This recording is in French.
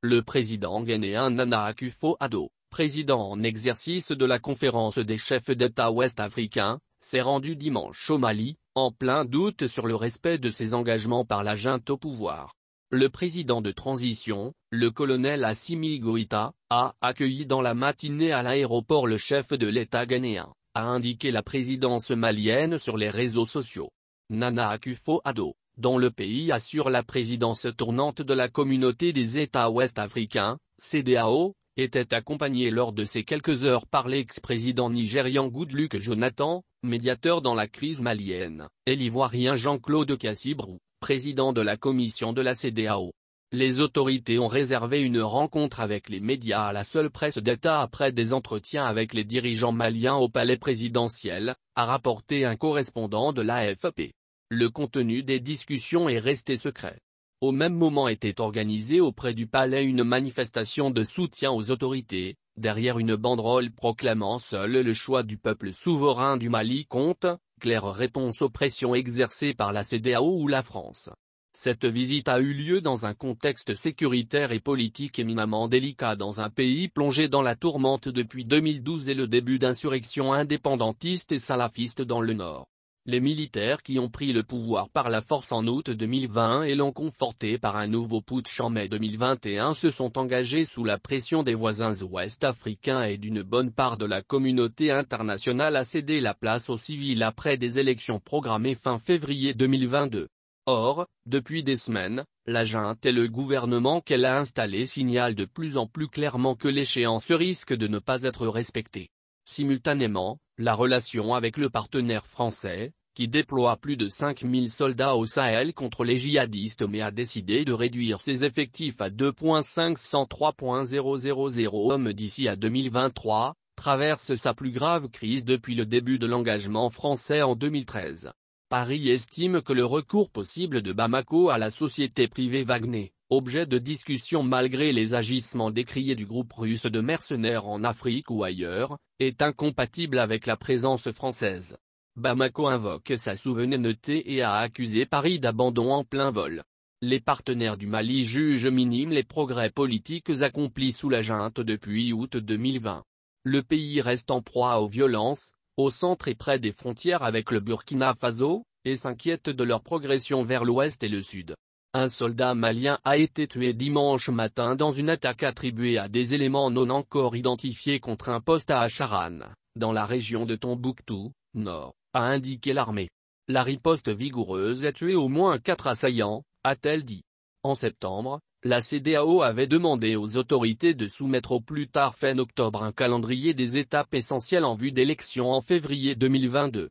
Le président ghanéen Nana Akufo-Addo, président en exercice de la conférence des chefs d'État ouest-africains, s'est rendu dimanche au Mali, en plein doute sur le respect de ses engagements par la junte au pouvoir. Le président de transition, le colonel Assimi Goïta, a accueilli dans la matinée à l'aéroport le chef de l'État ghanéen, a indiqué la présidence malienne sur les réseaux sociaux. Nana Akufo-Addo, dont le pays assure la présidence tournante de la communauté des États ouest africains, CDAO, était accompagné lors de ces quelques heures par l'ex-président nigérian Goodluck Jonathan, médiateur dans la crise malienne, et l'ivoirien Jean-Claude Cassibrou, président de la commission de la CDAO. Les autorités ont réservé une rencontre avec les médias à la seule presse d'État après des entretiens avec les dirigeants maliens au palais présidentiel, a rapporté un correspondant de l'AFP. Le contenu des discussions est resté secret. Au même moment était organisée auprès du palais une manifestation de soutien aux autorités, derrière une banderole proclamant seul le choix du peuple souverain du Mali compte, claire réponse aux pressions exercées par la CDAO ou la France. Cette visite a eu lieu dans un contexte sécuritaire et politique éminemment délicat dans un pays plongé dans la tourmente depuis 2012 et le début d'insurrections indépendantistes et salafistes dans le Nord les militaires qui ont pris le pouvoir par la force en août 2020 et l'ont conforté par un nouveau putsch en mai 2021 se sont engagés sous la pression des voisins ouest-africains et d'une bonne part de la communauté internationale à céder la place aux civils après des élections programmées fin février 2022. Or, depuis des semaines, la junte et le gouvernement qu'elle a installé signalent de plus en plus clairement que l'échéance risque de ne pas être respectée. Simultanément, la relation avec le partenaire français, qui déploie plus de 5000 soldats au Sahel contre les djihadistes mais a décidé de réduire ses effectifs à 2.503.000 hommes d'ici à 2023, traverse sa plus grave crise depuis le début de l'engagement français en 2013. Paris estime que le recours possible de Bamako à la société privée Wagner objet de discussion malgré les agissements décriés du groupe russe de mercenaires en Afrique ou ailleurs, est incompatible avec la présence française. Bamako invoque sa souveraineté et a accusé Paris d'abandon en plein vol. Les partenaires du Mali jugent minimes les progrès politiques accomplis sous la junte depuis août 2020. Le pays reste en proie aux violences, au centre et près des frontières avec le Burkina Faso, et s'inquiète de leur progression vers l'ouest et le sud. Un soldat malien a été tué dimanche matin dans une attaque attribuée à des éléments non encore identifiés contre un poste à Acharan, dans la région de Tombouctou, nord, a indiqué l'armée. La riposte vigoureuse a tué au moins quatre assaillants, a-t-elle dit. En septembre, la CDAO avait demandé aux autorités de soumettre au plus tard fin octobre un calendrier des étapes essentielles en vue d'élections en février 2022.